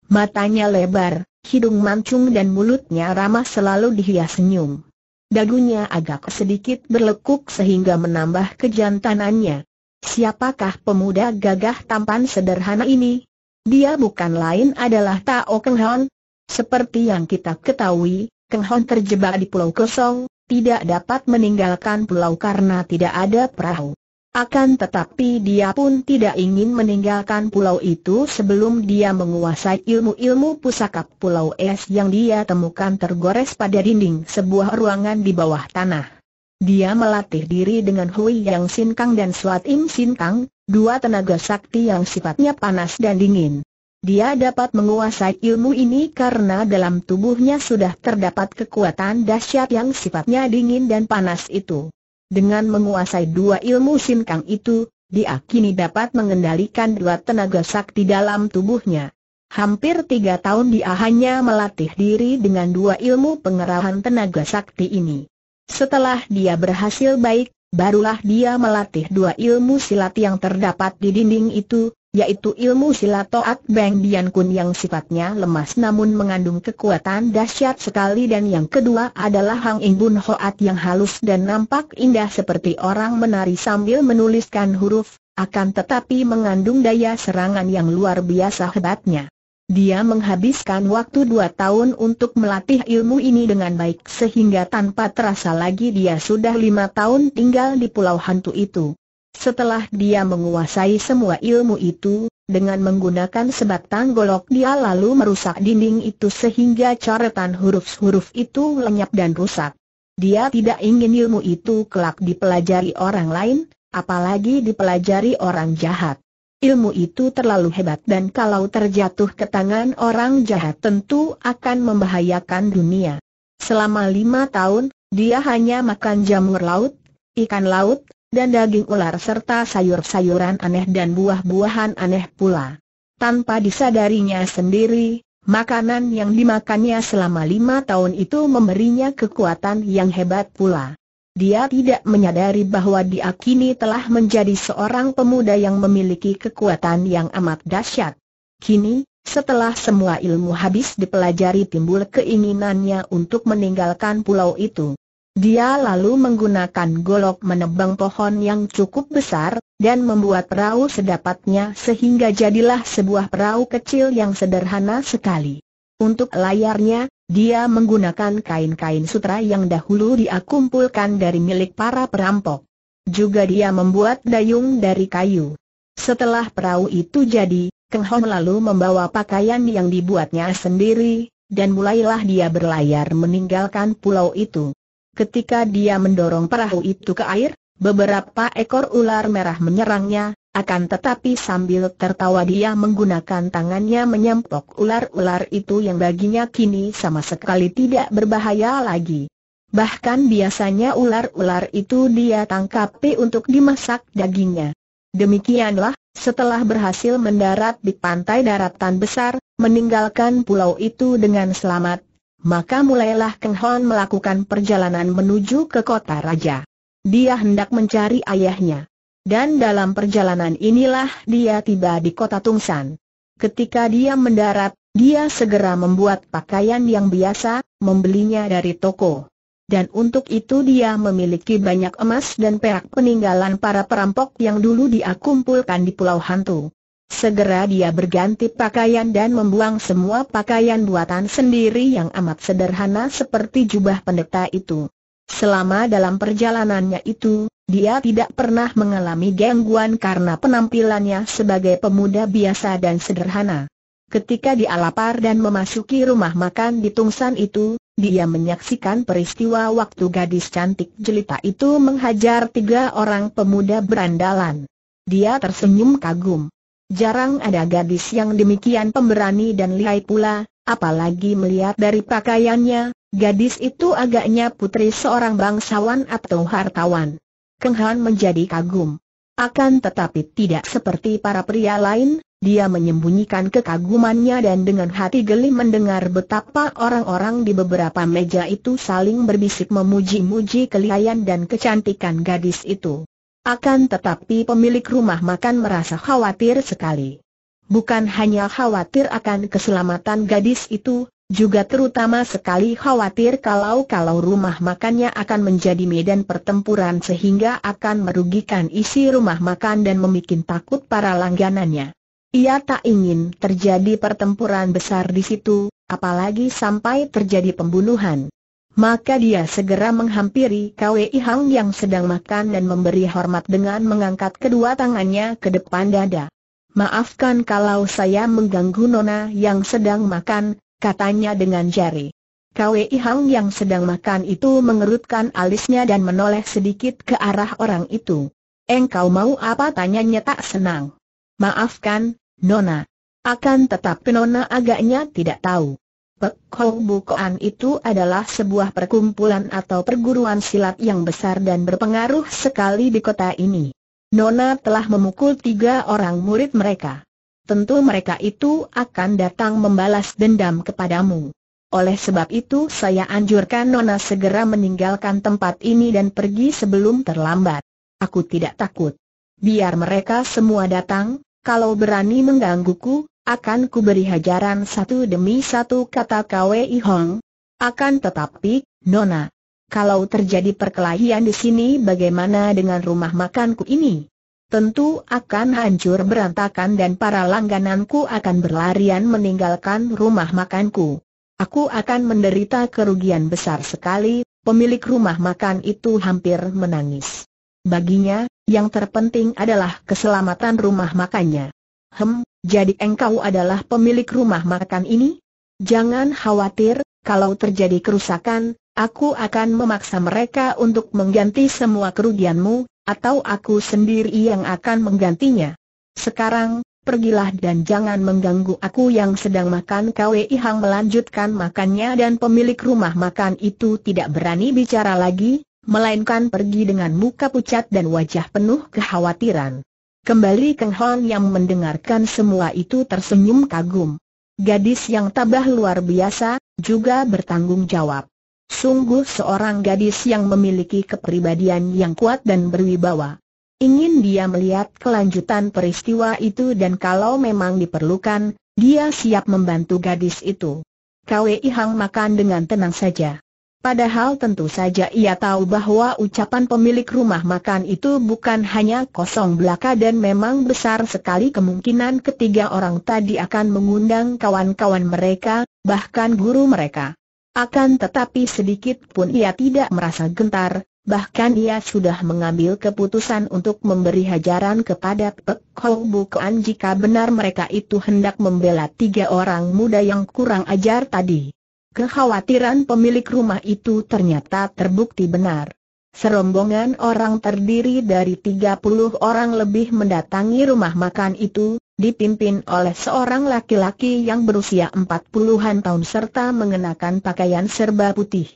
Matanya lebar, hidung mancung dan mulutnya ramah selalu dihias senyum. Dagunya agak sedikit berlekuk sehingga menambah kejantanannya. Siapakah pemuda gagah tampan sederhana ini? Dia bukan lain adalah Tao Keng Hon. Seperti yang kita ketahui, Keng Hon terjebak di pulau kosong, tidak dapat meninggalkan pulau karena tidak ada perahu. Akan tetapi dia pun tidak ingin meninggalkan pulau itu sebelum dia menguasai ilmu-ilmu pusaka pulau es yang dia temukan tergores pada dinding sebuah ruangan di bawah tanah. Dia melatih diri dengan Hui Yang Sin Kang dan Suat Im Sin Kang, dua tenaga sakti yang sifatnya panas dan dingin. Dia dapat menguasai ilmu ini karena dalam tubuhnya sudah terdapat kekuatan dahsyat yang sifatnya dingin dan panas itu. Dengan menguasai dua ilmu sinkang itu, dia kini dapat mengendalikan dua tenaga sakti dalam tubuhnya. Hampir tiga tahun dia hanya melatih diri dengan dua ilmu pengerahan tenaga sakti ini. Setelah dia berhasil baik, barulah dia melatih dua ilmu silat yang terdapat di dinding itu, yaitu ilmu silat Toat Beng Dian Kun yang sifatnya lemas namun mengandung kekuatan dahsyat sekali dan yang kedua adalah Hang ing Bun Hoat yang halus dan nampak indah seperti orang menari sambil menuliskan huruf, akan tetapi mengandung daya serangan yang luar biasa hebatnya. Dia menghabiskan waktu dua tahun untuk melatih ilmu ini dengan baik sehingga tanpa terasa lagi dia sudah lima tahun tinggal di pulau hantu itu. Setelah dia menguasai semua ilmu itu, dengan menggunakan sebatang golok dia lalu merusak dinding itu sehingga coretan huruf-huruf itu lenyap dan rusak. Dia tidak ingin ilmu itu kelak dipelajari orang lain, apalagi dipelajari orang jahat. Ilmu itu terlalu hebat dan kalau terjatuh ke tangan orang jahat tentu akan membahayakan dunia. Selama lima tahun, dia hanya makan jamur laut, ikan laut, dan daging ular serta sayur-sayuran aneh dan buah-buahan aneh pula. Tanpa disadarinya sendiri, makanan yang dimakannya selama lima tahun itu memberinya kekuatan yang hebat pula. Dia tidak menyadari bahwa dia kini telah menjadi seorang pemuda yang memiliki kekuatan yang amat dahsyat. Kini, setelah semua ilmu habis dipelajari timbul keinginannya untuk meninggalkan pulau itu. Dia lalu menggunakan golok menebang pohon yang cukup besar, dan membuat perahu sedapatnya sehingga jadilah sebuah perahu kecil yang sederhana sekali. Untuk layarnya, dia menggunakan kain-kain sutra yang dahulu dia kumpulkan dari milik para perampok. Juga dia membuat dayung dari kayu. Setelah perahu itu jadi, Keng Hong lalu membawa pakaian yang dibuatnya sendiri, dan mulailah dia berlayar meninggalkan pulau itu. Ketika dia mendorong perahu itu ke air, beberapa ekor ular merah menyerangnya, akan tetapi sambil tertawa dia menggunakan tangannya menyempok ular-ular itu yang baginya kini sama sekali tidak berbahaya lagi. Bahkan biasanya ular-ular itu dia tangkapi untuk dimasak dagingnya. Demikianlah, setelah berhasil mendarat di pantai daratan besar, meninggalkan pulau itu dengan selamat, maka mulailah Keng Hon melakukan perjalanan menuju ke kota raja. Dia hendak mencari ayahnya. Dan dalam perjalanan inilah dia tiba di kota Tungsan. Ketika dia mendarat, dia segera membuat pakaian yang biasa, membelinya dari toko. Dan untuk itu dia memiliki banyak emas dan perak peninggalan para perampok yang dulu dia kumpulkan di Pulau Hantu. Segera dia berganti pakaian dan membuang semua pakaian buatan sendiri yang amat sederhana seperti jubah pendeta itu. Selama dalam perjalanannya itu, dia tidak pernah mengalami gangguan karena penampilannya sebagai pemuda biasa dan sederhana. Ketika dia lapar dan memasuki rumah makan di Tungsan itu, dia menyaksikan peristiwa waktu gadis cantik jelita itu menghajar tiga orang pemuda berandalan. Dia tersenyum kagum. Jarang ada gadis yang demikian pemberani dan lihai pula, apalagi melihat dari pakaiannya, gadis itu agaknya putri seorang bangsawan atau hartawan. Keng Han menjadi kagum. Akan tetapi tidak seperti para pria lain, dia menyembunyikan kekagumannya dan dengan hati geli mendengar betapa orang-orang di beberapa meja itu saling berbisik memuji-muji kelihayan dan kecantikan gadis itu. Akan tetapi pemilik rumah makan merasa khawatir sekali. Bukan hanya khawatir akan keselamatan gadis itu, juga terutama sekali khawatir kalau-kalau rumah makannya akan menjadi medan pertempuran sehingga akan merugikan isi rumah makan dan membuat takut para langganannya. Ia tak ingin terjadi pertempuran besar di situ, apalagi sampai terjadi pembunuhan maka dia segera menghampiri Kwei Hang yang sedang makan dan memberi hormat dengan mengangkat kedua tangannya ke depan dada. Maafkan kalau saya mengganggu Nona yang sedang makan, katanya dengan jari. Kwei Hang yang sedang makan itu mengerutkan alisnya dan menoleh sedikit ke arah orang itu. Engkau mau apa tanyanya tak senang. Maafkan, Nona. Akan tetapi Nona agaknya tidak tahu. Pekhobukoan itu adalah sebuah perkumpulan atau perguruan silat yang besar dan berpengaruh sekali di kota ini. Nona telah memukul tiga orang murid mereka. Tentu mereka itu akan datang membalas dendam kepadamu. Oleh sebab itu saya anjurkan Nona segera meninggalkan tempat ini dan pergi sebelum terlambat. Aku tidak takut. Biar mereka semua datang, kalau berani menggangguku, akan kuberi hajaran satu demi satu kata Kwei Hong. Akan tetapi, Nona, kalau terjadi perkelahian di sini bagaimana dengan rumah makanku ini? Tentu akan hancur berantakan dan para langgananku akan berlarian meninggalkan rumah makanku. Aku akan menderita kerugian besar sekali, pemilik rumah makan itu hampir menangis. Baginya, yang terpenting adalah keselamatan rumah makannya. Hem, jadi engkau adalah pemilik rumah makan ini? Jangan khawatir, kalau terjadi kerusakan, aku akan memaksa mereka untuk mengganti semua kerugianmu, atau aku sendiri yang akan menggantinya. Sekarang, pergilah dan jangan mengganggu aku yang sedang makan Kwei Hang melanjutkan makannya dan pemilik rumah makan itu tidak berani bicara lagi, melainkan pergi dengan muka pucat dan wajah penuh kekhawatiran. Kembali Kang Hon yang mendengarkan semua itu tersenyum kagum. Gadis yang tabah luar biasa, juga bertanggung jawab. Sungguh seorang gadis yang memiliki kepribadian yang kuat dan berwibawa. Ingin dia melihat kelanjutan peristiwa itu dan kalau memang diperlukan, dia siap membantu gadis itu. Kwei Hang makan dengan tenang saja. Padahal tentu saja ia tahu bahwa ucapan pemilik rumah makan itu bukan hanya kosong belaka dan memang besar sekali kemungkinan ketiga orang tadi akan mengundang kawan-kawan mereka, bahkan guru mereka. Akan tetapi sedikit pun ia tidak merasa gentar, bahkan ia sudah mengambil keputusan untuk memberi hajaran kepada Pek Bu Kuan jika benar mereka itu hendak membela tiga orang muda yang kurang ajar tadi. Kekhawatiran pemilik rumah itu ternyata terbukti benar. Serombongan orang terdiri dari 30 orang lebih mendatangi rumah makan itu, dipimpin oleh seorang laki-laki yang berusia 40-an tahun serta mengenakan pakaian serba putih.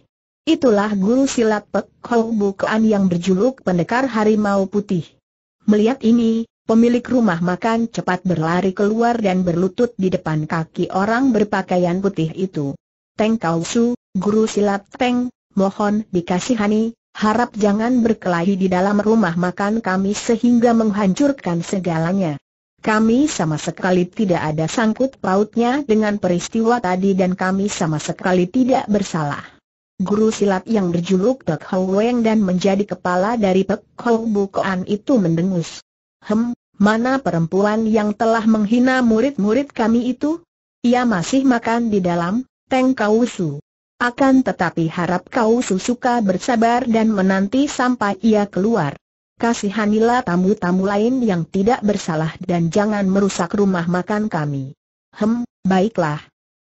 Itulah guru silat Pek Hou Bukan yang berjuluk pendekar harimau putih. Melihat ini, Pemilik rumah makan cepat berlari keluar dan berlutut di depan kaki orang berpakaian putih itu. Teng Kau Su, guru silat Teng, mohon dikasihani, harap jangan berkelahi di dalam rumah makan kami sehingga menghancurkan segalanya. Kami sama sekali tidak ada sangkut pautnya dengan peristiwa tadi dan kami sama sekali tidak bersalah. Guru silat yang berjuluk Pek Hou Weng dan menjadi kepala dari Pek Hou Bukoan itu mendengus. Hem, mana perempuan yang telah menghina murid-murid kami itu? Ia masih makan di dalam? Teng Kausu. Akan tetapi harap Kausu suka bersabar dan menanti sampai ia keluar. Kasihanilah tamu-tamu lain yang tidak bersalah dan jangan merusak rumah makan kami. Hem, baiklah.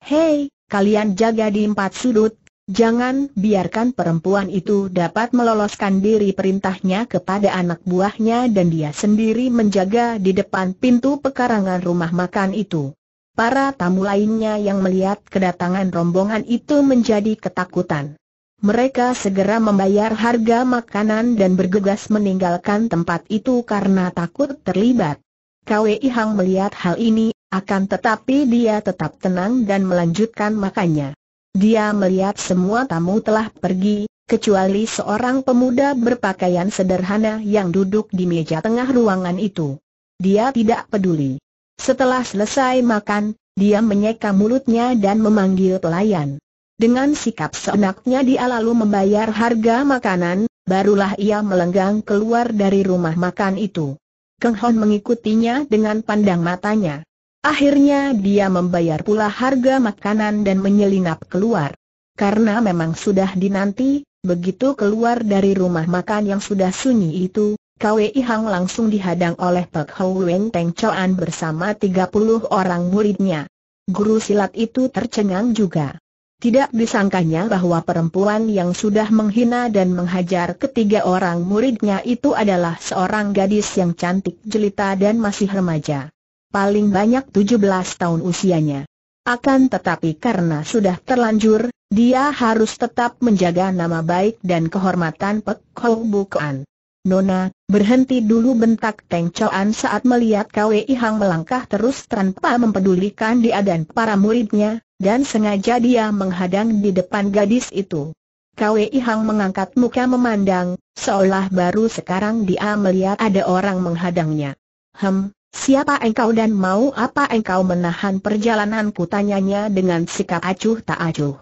Hei, kalian jaga di empat sudut, jangan biarkan perempuan itu dapat meloloskan diri perintahnya kepada anak buahnya dan dia sendiri menjaga di depan pintu pekarangan rumah makan itu. Para tamu lainnya yang melihat kedatangan rombongan itu menjadi ketakutan. Mereka segera membayar harga makanan dan bergegas meninggalkan tempat itu karena takut terlibat. Kwei Hang melihat hal ini, akan tetapi dia tetap tenang dan melanjutkan makannya. Dia melihat semua tamu telah pergi, kecuali seorang pemuda berpakaian sederhana yang duduk di meja tengah ruangan itu. Dia tidak peduli. Setelah selesai makan, dia menyeka mulutnya dan memanggil pelayan. Dengan sikap seenaknya dia lalu membayar harga makanan, barulah ia melenggang keluar dari rumah makan itu. Keng Hon mengikutinya dengan pandang matanya. Akhirnya dia membayar pula harga makanan dan menyelinap keluar. Karena memang sudah dinanti, begitu keluar dari rumah makan yang sudah sunyi itu, Kwei Hang langsung dihadang oleh Pek Hou Wen Teng Choan bersama 30 orang muridnya. Guru silat itu tercengang juga. Tidak disangkanya bahwa perempuan yang sudah menghina dan menghajar ketiga orang muridnya itu adalah seorang gadis yang cantik jelita dan masih remaja. Paling banyak 17 tahun usianya. Akan tetapi karena sudah terlanjur, dia harus tetap menjaga nama baik dan kehormatan Pek Hou Bukuan. Nona, berhenti dulu bentak Teng Choan saat melihat Kwei Hang melangkah terus tanpa mempedulikan dia dan para muridnya, dan sengaja dia menghadang di depan gadis itu. Kwei Hang mengangkat muka memandang, seolah baru sekarang dia melihat ada orang menghadangnya. Hem, Siapa engkau dan mau apa engkau menahan perjalananku tanyanya dengan sikap acuh tak acuh.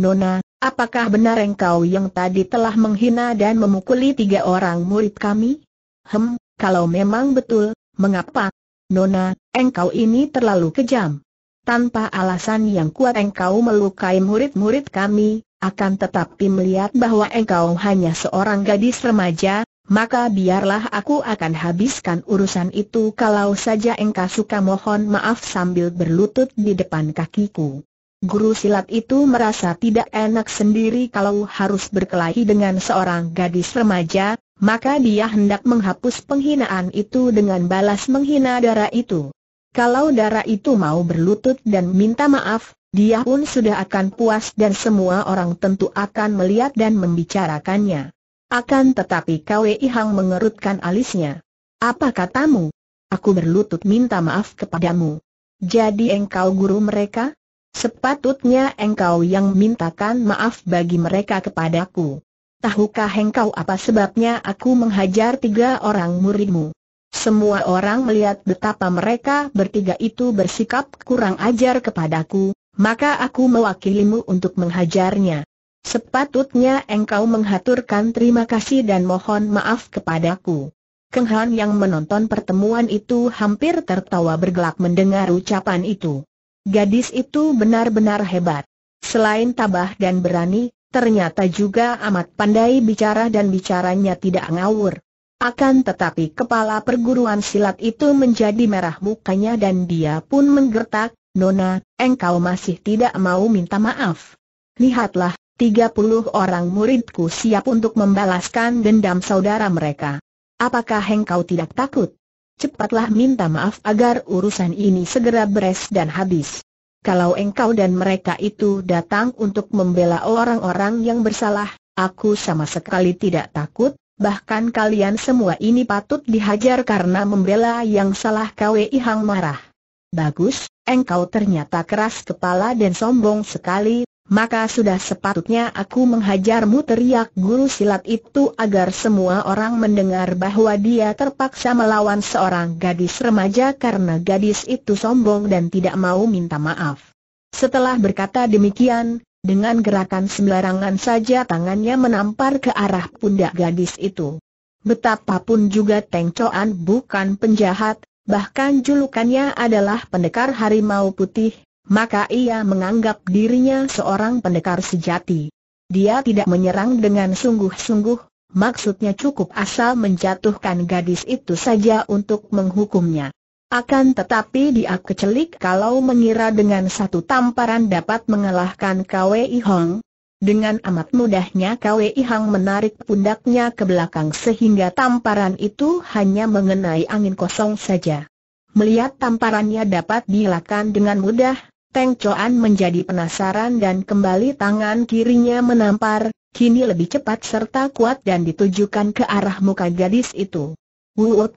Nona, Apakah benar engkau yang tadi telah menghina dan memukuli tiga orang murid kami? Hem, kalau memang betul, mengapa? Nona, engkau ini terlalu kejam. Tanpa alasan yang kuat engkau melukai murid-murid kami, akan tetapi melihat bahwa engkau hanya seorang gadis remaja, maka biarlah aku akan habiskan urusan itu kalau saja engkau suka mohon maaf sambil berlutut di depan kakiku. Guru silat itu merasa tidak enak sendiri kalau harus berkelahi dengan seorang gadis remaja, maka dia hendak menghapus penghinaan itu dengan balas menghina darah itu. Kalau darah itu mau berlutut dan minta maaf, dia pun sudah akan puas dan semua orang tentu akan melihat dan membicarakannya. Akan tetapi Kwei Hang mengerutkan alisnya. Apa katamu? Aku berlutut minta maaf kepadamu. Jadi engkau guru mereka? Sepatutnya engkau yang mintakan maaf bagi mereka kepadaku. Tahukah engkau apa sebabnya aku menghajar tiga orang muridmu? Semua orang melihat betapa mereka bertiga itu bersikap kurang ajar kepadaku, maka aku mewakilimu untuk menghajarnya. Sepatutnya engkau menghaturkan terima kasih dan mohon maaf kepadaku. Keng Han yang menonton pertemuan itu hampir tertawa bergelak mendengar ucapan itu. Gadis itu benar-benar hebat. Selain tabah dan berani, ternyata juga amat pandai bicara dan bicaranya tidak ngawur. Akan tetapi kepala perguruan silat itu menjadi merah mukanya dan dia pun menggertak, Nona, engkau masih tidak mau minta maaf. Lihatlah, 30 orang muridku siap untuk membalaskan dendam saudara mereka. Apakah engkau tidak takut? cepatlah minta maaf agar urusan ini segera beres dan habis. Kalau engkau dan mereka itu datang untuk membela orang-orang yang bersalah, aku sama sekali tidak takut, bahkan kalian semua ini patut dihajar karena membela yang salah Kwei Hang marah. Bagus, engkau ternyata keras kepala dan sombong sekali, maka sudah sepatutnya aku menghajarmu teriak guru silat itu agar semua orang mendengar bahwa dia terpaksa melawan seorang gadis remaja karena gadis itu sombong dan tidak mau minta maaf. Setelah berkata demikian, dengan gerakan sembarangan saja tangannya menampar ke arah pundak gadis itu. Betapapun juga Teng Coan bukan penjahat, bahkan julukannya adalah pendekar harimau putih, maka ia menganggap dirinya seorang pendekar sejati. Dia tidak menyerang dengan sungguh-sungguh, maksudnya cukup asal menjatuhkan gadis itu saja untuk menghukumnya. Akan tetapi dia kecelik kalau mengira dengan satu tamparan dapat mengalahkan KWI Hong. Dengan amat mudahnya KWI Hong menarik pundaknya ke belakang sehingga tamparan itu hanya mengenai angin kosong saja. Melihat tamparannya dapat dilakukan dengan mudah, Teng menjadi penasaran dan kembali tangan kirinya menampar, kini lebih cepat serta kuat dan ditujukan ke arah muka gadis itu. Wut!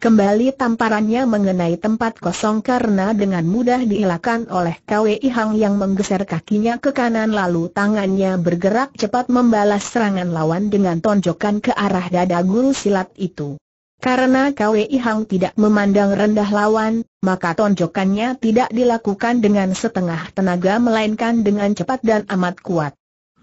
Kembali tamparannya mengenai tempat kosong karena dengan mudah dihilangkan oleh Kwei Hang yang menggeser kakinya ke kanan lalu tangannya bergerak cepat membalas serangan lawan dengan tonjokan ke arah dada guru silat itu. Karena KWI Hang tidak memandang rendah lawan, maka tonjokannya tidak dilakukan dengan setengah tenaga melainkan dengan cepat dan amat kuat.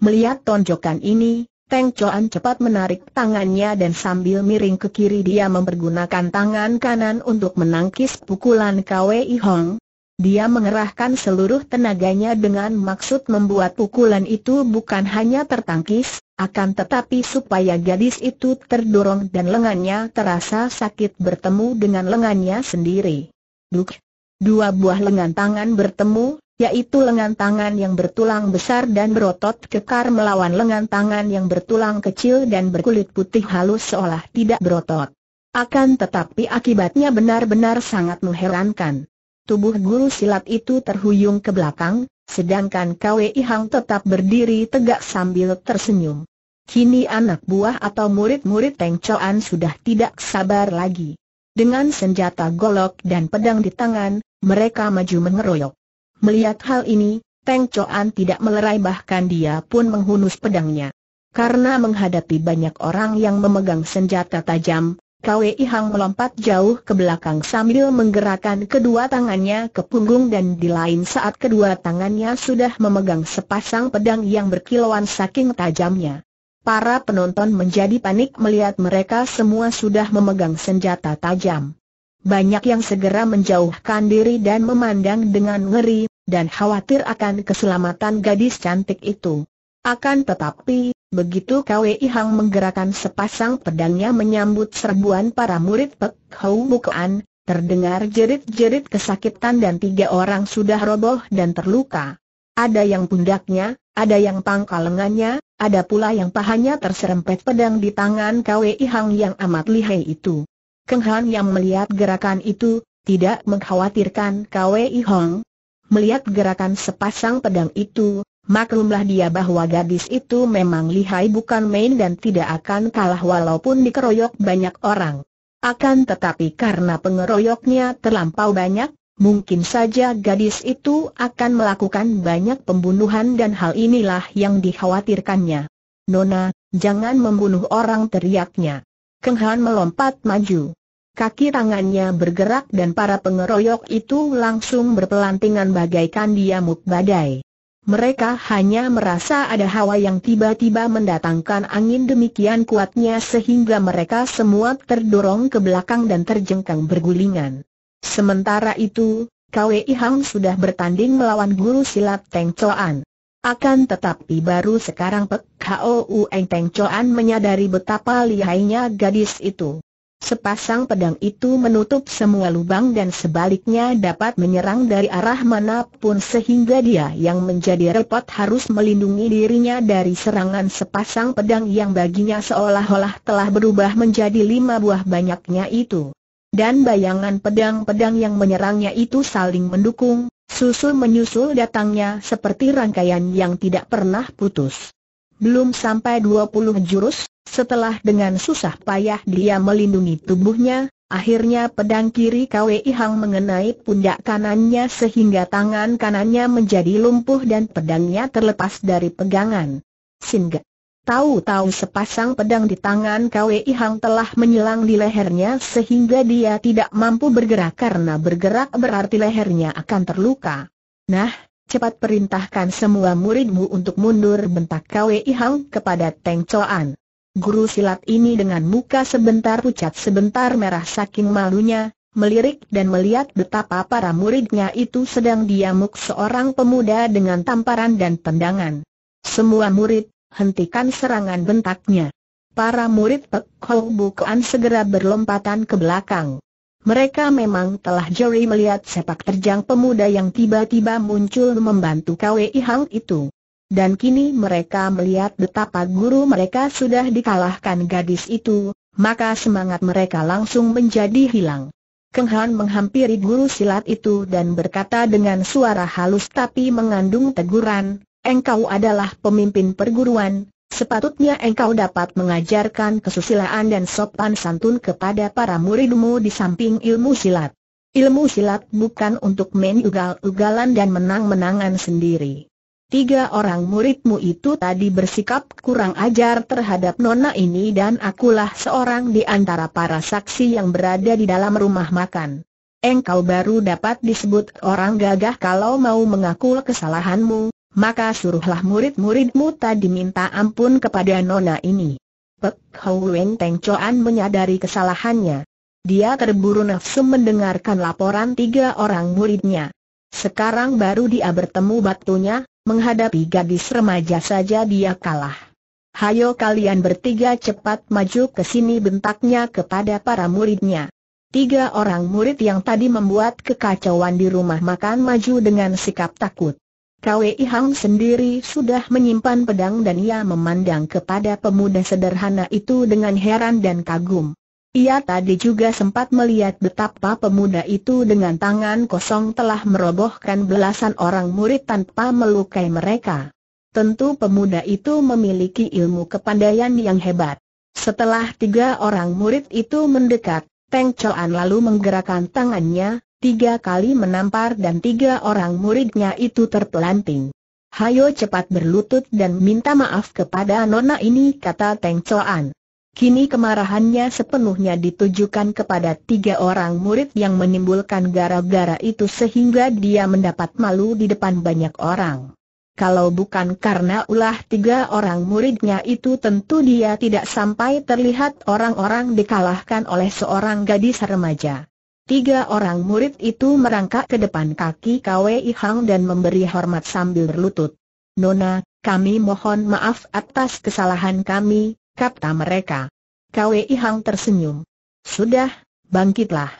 Melihat tonjokan ini, Teng Chuan cepat menarik tangannya dan sambil miring ke kiri dia mempergunakan tangan kanan untuk menangkis pukulan KWI Hang, dia mengerahkan seluruh tenaganya dengan maksud membuat pukulan itu bukan hanya tertangkis, akan tetapi supaya gadis itu terdorong dan lengannya terasa sakit bertemu dengan lengannya sendiri. Duk! Dua buah lengan tangan bertemu, yaitu lengan tangan yang bertulang besar dan berotot kekar melawan lengan tangan yang bertulang kecil dan berkulit putih halus seolah tidak berotot. Akan tetapi akibatnya benar-benar sangat mengherankan. Tubuh guru silat itu terhuyung ke belakang, sedangkan Kwei Hang tetap berdiri tegak sambil tersenyum. Kini anak buah atau murid-murid Teng Choan sudah tidak sabar lagi. Dengan senjata golok dan pedang di tangan, mereka maju mengeroyok. Melihat hal ini, Teng Choan tidak melerai bahkan dia pun menghunus pedangnya. Karena menghadapi banyak orang yang memegang senjata tajam, Kwei Hang melompat jauh ke belakang sambil menggerakkan kedua tangannya ke punggung dan di lain saat kedua tangannya sudah memegang sepasang pedang yang berkilauan saking tajamnya. Para penonton menjadi panik melihat mereka semua sudah memegang senjata tajam. Banyak yang segera menjauhkan diri dan memandang dengan ngeri, dan khawatir akan keselamatan gadis cantik itu. Akan tetapi, Begitu Kwei Hang menggerakkan sepasang pedangnya menyambut serbuan para murid Pek Hou Bukuan, terdengar jerit-jerit kesakitan dan tiga orang sudah roboh dan terluka. Ada yang pundaknya, ada yang pangkal lengannya, ada pula yang pahanya terserempet pedang di tangan Kwei Hang yang amat lihai itu. Keng Han yang melihat gerakan itu, tidak mengkhawatirkan Kwei Hang. Melihat gerakan sepasang pedang itu, Maklumlah dia bahwa gadis itu memang lihai bukan main dan tidak akan kalah walaupun dikeroyok banyak orang. Akan tetapi karena pengeroyoknya terlampau banyak, mungkin saja gadis itu akan melakukan banyak pembunuhan dan hal inilah yang dikhawatirkannya. Nona, jangan membunuh orang teriaknya. Keng Han melompat maju. Kaki tangannya bergerak dan para pengeroyok itu langsung berpelantingan bagaikan diamuk badai mereka hanya merasa ada hawa yang tiba-tiba mendatangkan angin demikian kuatnya sehingga mereka semua terdorong ke belakang dan terjengkang bergulingan. Sementara itu, Kwei Hang sudah bertanding melawan guru silat Teng Choan. Akan tetapi baru sekarang Pek Eng Teng Choan menyadari betapa lihainya gadis itu. Sepasang pedang itu menutup semua lubang dan sebaliknya dapat menyerang dari arah manapun sehingga dia yang menjadi repot harus melindungi dirinya dari serangan sepasang pedang yang baginya seolah-olah telah berubah menjadi lima buah banyaknya itu. Dan bayangan pedang-pedang yang menyerangnya itu saling mendukung, susul menyusul datangnya seperti rangkaian yang tidak pernah putus. Belum sampai 20 jurus, setelah dengan susah payah dia melindungi tubuhnya, akhirnya pedang kiri Kwei Hang mengenai pundak kanannya sehingga tangan kanannya menjadi lumpuh dan pedangnya terlepas dari pegangan. Singa, Tahu-tahu sepasang pedang di tangan Kwei Hang telah menyelang di lehernya sehingga dia tidak mampu bergerak karena bergerak berarti lehernya akan terluka. Nah, cepat perintahkan semua muridmu untuk mundur bentak Kwei Hang kepada Teng Coan. Guru silat ini dengan muka sebentar pucat sebentar merah saking malunya, melirik dan melihat betapa para muridnya itu sedang diamuk seorang pemuda dengan tamparan dan tendangan. Semua murid, hentikan serangan bentaknya. Para murid Pek Kau segera berlompatan ke belakang. Mereka memang telah jeli melihat sepak terjang pemuda yang tiba-tiba muncul membantu Kwei Hang itu dan kini mereka melihat betapa guru mereka sudah dikalahkan gadis itu, maka semangat mereka langsung menjadi hilang. Keng Han menghampiri guru silat itu dan berkata dengan suara halus tapi mengandung teguran, engkau adalah pemimpin perguruan, Sepatutnya engkau dapat mengajarkan kesusilaan dan sopan santun kepada para muridmu di samping ilmu silat. Ilmu silat bukan untuk main ugal-ugalan dan menang-menangan sendiri. Tiga orang muridmu itu tadi bersikap kurang ajar terhadap nona ini dan akulah seorang di antara para saksi yang berada di dalam rumah makan. Engkau baru dapat disebut orang gagah kalau mau mengaku kesalahanmu, maka suruhlah murid-muridmu tadi minta ampun kepada nona ini. Pek Hou Wen Teng Chuan menyadari kesalahannya. Dia terburu nafsu mendengarkan laporan tiga orang muridnya. Sekarang baru dia bertemu batunya, Menghadapi gadis remaja saja dia kalah. Hayo kalian bertiga cepat maju ke sini bentaknya kepada para muridnya. Tiga orang murid yang tadi membuat kekacauan di rumah makan maju dengan sikap takut. Kwei Hang sendiri sudah menyimpan pedang dan ia memandang kepada pemuda sederhana itu dengan heran dan kagum. Ia tadi juga sempat melihat betapa pemuda itu dengan tangan kosong telah merobohkan belasan orang murid tanpa melukai mereka. Tentu pemuda itu memiliki ilmu kepandaian yang hebat. Setelah tiga orang murid itu mendekat, Teng Choan lalu menggerakkan tangannya, tiga kali menampar dan tiga orang muridnya itu terpelanting. Hayo cepat berlutut dan minta maaf kepada nona ini kata Teng Choan. Kini kemarahannya sepenuhnya ditujukan kepada tiga orang murid yang menimbulkan gara-gara itu sehingga dia mendapat malu di depan banyak orang. Kalau bukan karena ulah tiga orang muridnya itu tentu dia tidak sampai terlihat orang-orang dikalahkan oleh seorang gadis remaja. Tiga orang murid itu merangkak ke depan kaki Kwe Ihang dan memberi hormat sambil berlutut. Nona, kami mohon maaf atas kesalahan kami, kata mereka. Kwei Hang tersenyum. Sudah, bangkitlah.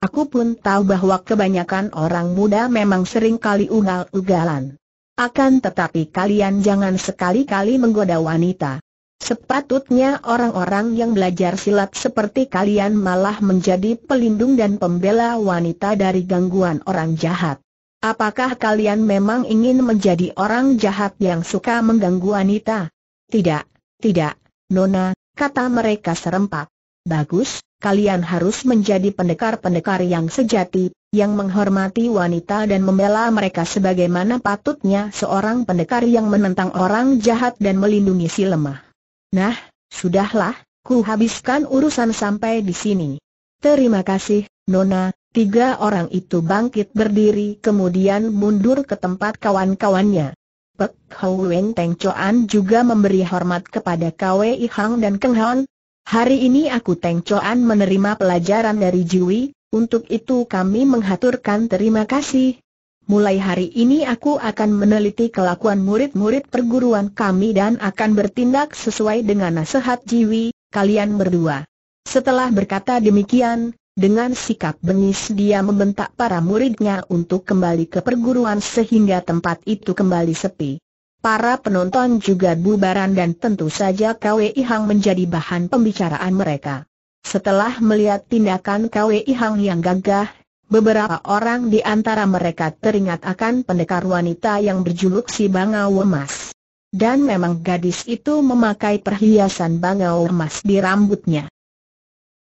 Aku pun tahu bahwa kebanyakan orang muda memang sering kali ugal-ugalan. Akan tetapi kalian jangan sekali-kali menggoda wanita. Sepatutnya orang-orang yang belajar silat seperti kalian malah menjadi pelindung dan pembela wanita dari gangguan orang jahat. Apakah kalian memang ingin menjadi orang jahat yang suka mengganggu wanita? Tidak, tidak, Nona, kata mereka serempak. Bagus, kalian harus menjadi pendekar-pendekar yang sejati, yang menghormati wanita dan membela mereka sebagaimana patutnya seorang pendekar yang menentang orang jahat dan melindungi si lemah. Nah, sudahlah, ku habiskan urusan sampai di sini. Terima kasih, Nona. Tiga orang itu bangkit berdiri kemudian mundur ke tempat kawan-kawannya. Pek Wen Teng Choan juga memberi hormat kepada Kwei Hang dan Keng Hon. Hari ini aku Teng Choan menerima pelajaran dari Jiwi, untuk itu kami menghaturkan terima kasih. Mulai hari ini aku akan meneliti kelakuan murid-murid perguruan kami dan akan bertindak sesuai dengan nasihat Jiwi, kalian berdua. Setelah berkata demikian, dengan sikap bengis dia membentak para muridnya untuk kembali ke perguruan sehingga tempat itu kembali sepi. Para penonton juga bubaran dan tentu saja Kwei Ihang menjadi bahan pembicaraan mereka. Setelah melihat tindakan Kwei Ihang yang gagah, beberapa orang di antara mereka teringat akan pendekar wanita yang berjuluk si Bangau Emas. Dan memang gadis itu memakai perhiasan bangau emas di rambutnya.